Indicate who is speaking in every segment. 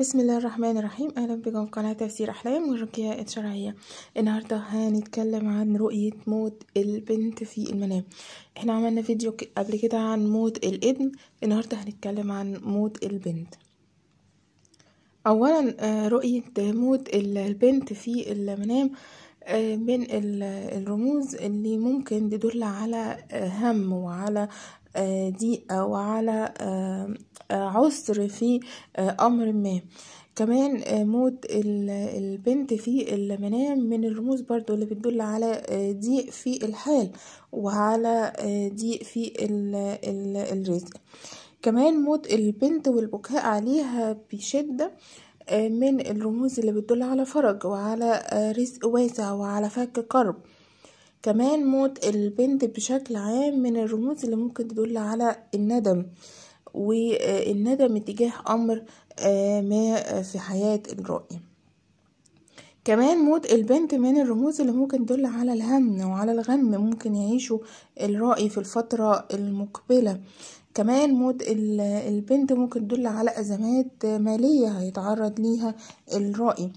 Speaker 1: بسم الله الرحمن الرحيم اهلا بكم قناة تفسير احلام ورقيه الشرعية النهاردة هنتكلم عن رؤية موت البنت في المنام احنا عملنا فيديو قبل كده عن موت الابن النهاردة هنتكلم عن موت البنت اولا آه، رؤية موت البنت في المنام آه، من الرموز اللي ممكن تدل على آه، هم وعلى آه، او على آه، آه، عسر في أمر ما كمان موت البنت في المنام من الرموز برضو اللي بتدل على ضيق في الحال وعلى ضيق في الرزق كمان موت البنت والبكاء عليها بشدة من الرموز اللي بتدل على فرج وعلى رزق واسع وعلى فك كرب كمان موت البنت بشكل عام من الرموز اللي ممكن تدل على الندم والندم اتجاه أمر آه، ما في حياة الرائي كمان موت البنت من الرموز اللي ممكن تدل على الهم وعلى الغم ممكن يعيشه الرأي في الفترة المقبلة كمان موت البنت ممكن تدل على أزمات مالية هيتعرض ليها الراي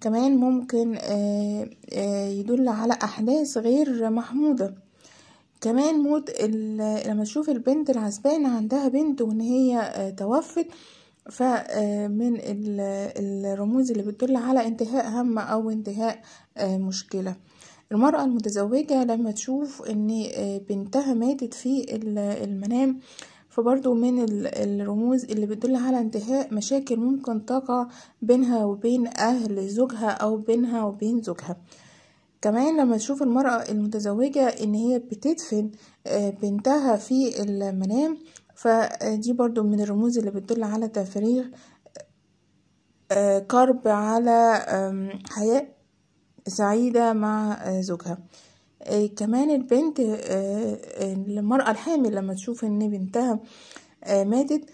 Speaker 1: كمان ممكن آه، آه، يدل على أحداث غير محمودة كمان موت لما تشوف البنت العزبانة عندها بنت وإن هي آه، توفت فمن الرموز اللي بتدل على انتهاء هم أو انتهاء مشكلة المرأة المتزوجة لما تشوف ان بنتها ماتت في المنام فبرضو من الرموز اللي بتدل على انتهاء مشاكل ممكن تقع بينها وبين أهل زوجها أو بينها وبين زوجها كمان لما تشوف المرأة المتزوجة إن هي بتدفن آه، بنتها في المنام فدي برضو من الرموز اللي بتدل على تفريغ آه، كرب على حياة سعيدة مع آه، زوجها آه، كمان البنت آه، آه، المرأة الحامل لما تشوف ان بنتها ماتت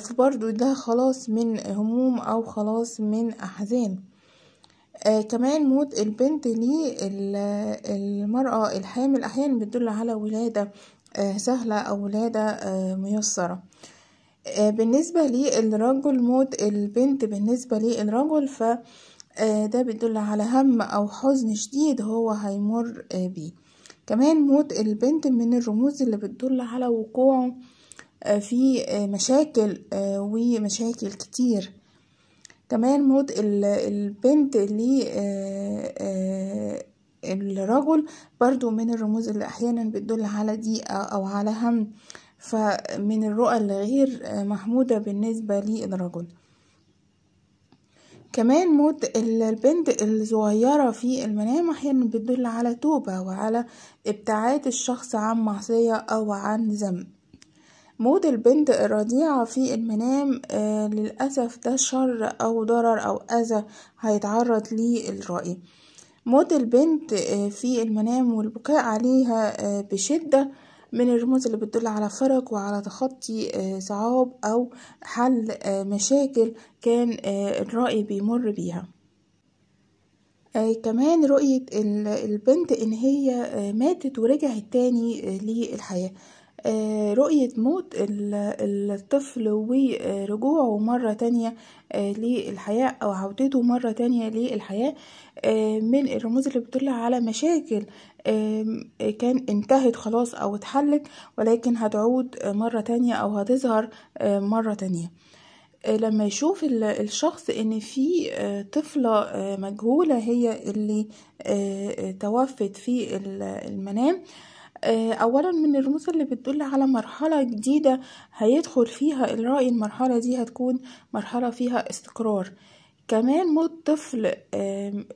Speaker 1: فبرضو ده خلاص من هموم او خلاص من احزان كمان موت البنت لي المرأة الحامل احيانا بتدل على ولادة سهلة او ولادة ميسرة بالنسبة للرجل موت البنت بالنسبة للرجل فالرجل آه، ده بيدل على هم أو حزن شديد هو هيمر آه، بيه كمان موت البنت من الرموز اللي بتدل على وقوعه آه، في مشاكل ومشاكل كتير كمان موت البنت اللي الرجل برضو من الرموز اللي احيانا بتدل على ضيقة او على هم فمن الرؤى الغير محمودة بالنسبة للرجل كمان موت البنت الصغيرة في المنام أحيانا بتدل على توبة وعلى ابتعاد الشخص عن معصية أو عن ذنب موت البنت الرضيعة في المنام آه للأسف ده شر أو ضرر أو أذى هيتعرض ليه الرأي موت البنت آه في المنام والبكاء عليها آه بشدة من الرموز اللي بتدل على فرج وعلى تخطي آه، صعاب أو حل آه، مشاكل كان آه، الرائي بيمر بيها كمان رؤية البنت إن هي ماتت ورجعت تاني للحياة آه، رؤية موت الطفل ورجوعه مرة تانية آه، للحياة أو عودته مرة تانية للحياة آه، من الرموز اللي بتدل على مشاكل كان انتهت خلاص أو اتحلت ولكن هتعود مرة تانية أو هتظهر مرة تانية لما يشوف الشخص ان في طفلة مجهولة هي اللي توفت في المنام آه، اولا من الرموز اللي بتدل على مرحلة جديدة هيدخل فيها الرأي المرحلة دي هتكون مرحلة فيها استقرار كمان موت طفل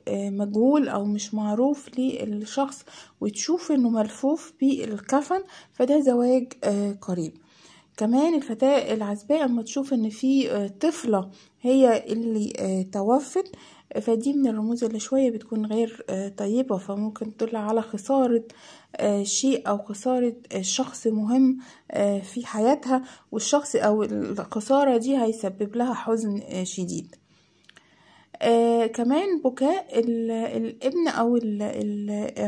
Speaker 1: مجهول او مش معروف للشخص وتشوف انه ملفوف بالكفن فده زواج آه، قريب كمان الفتاة العزباء اما تشوف ان في آه، طفلة هي اللي توفت فدي من الرموز اللي شوية بتكون غير آه، طيبة فممكن تدل على خسارة آه، شيء أو خسارة آه، شخص مهم في حياتها والشخص أو الخسارة دي هيسبب لها حزن شديد آه كمان بكاء الابن او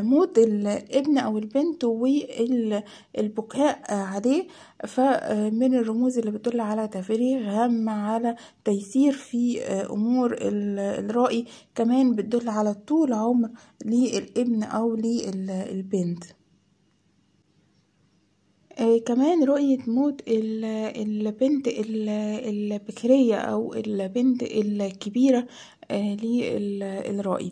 Speaker 1: موت الابن او البنت والبكاء عليه فمن الرموز اللي بتدل على تفريغ هم على تيسير في آه، امور الرأي كمان بتدل على طول عمر للابن او للبنت آه كمان رؤية موت البنت البكرية أو البنت الكبيرة آه، للرأي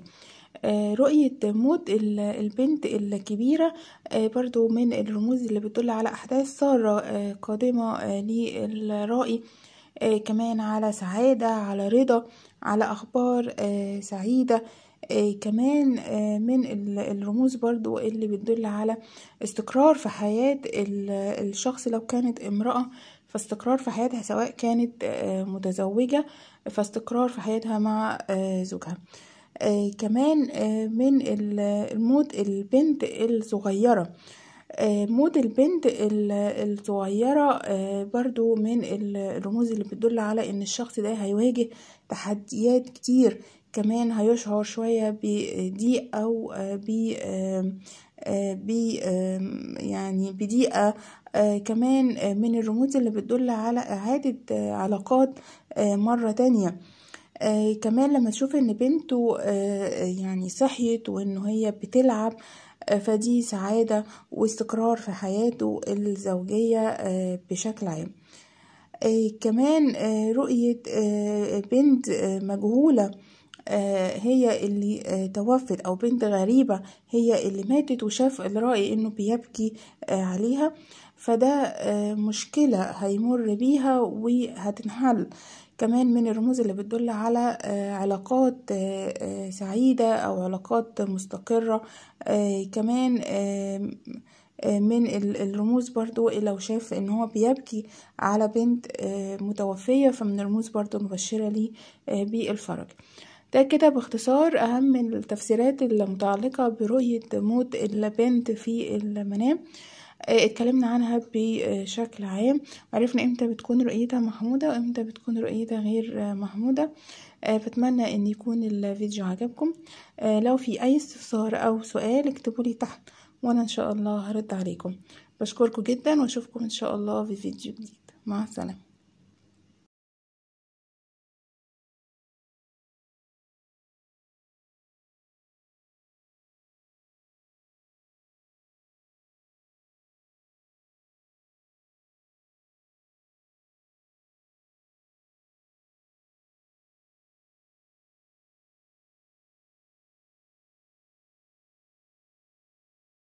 Speaker 1: آه، رؤية موت البنت الكبيرة آه، برضو من الرموز اللي بتدل على أحداث سارة قادمة للرأي كمان على سعادة على رضا على أخبار سعيدة كمان من الرموز برضو اللي بتدل على استقرار في حياة الشخص لو كانت امرأة فاستقرار في حياتها سواء كانت آه، متزوجة فاستقرار في حياتها مع آه، زوجها آه، كمان من المود البنت الصغيرة مود البنت الصغيرة برضو من الرموز اللي بتدل على ان الشخص ده هيواجه تحديات كتير كمان هيشعر شوية بضيق او آه، ب يعني بدقيقة آه، كمان آه، من الرموز اللي بتدل على إعادة علاقات مرة تانية كمان لما تشوف ان بنته يعني صحيت وان هي بتلعب فدي سعادة واستقرار في حياته الزوجية بشكل عام كمان رؤية بنت مجهولة آه، هي اللي آه، توفت او بنت غريبة هي اللي ماتت وشاف الرأي انه بيبكي آه، عليها فده مشكلة هيمر بيها وهتنحل كمان من الرموز اللي بتدل على علاقات سعيدة او علاقات مستقرة كمان من الرموز برضو لو شاف ان هو بيبكي على بنت متوفية فمن الرموز برضو مبشرة ليه بالفرج ده كده باختصار أهم التفسيرات المتعلقة برؤية موت البنت في المنام آه، اتكلمنا عنها بشكل عام عرفنا امتى بتكون رؤيتها محمودة وامتى بتكون رؤيتها غير محمودة آه، بتمنى ان يكون الفيديو عجبكم آه، لو في اي استفسار او سؤال اكتبولي تحت وانا ان شاء الله هرد عليكم بشكركم جدا واشوفكم ان شاء الله في فيديو جديد مع السلامه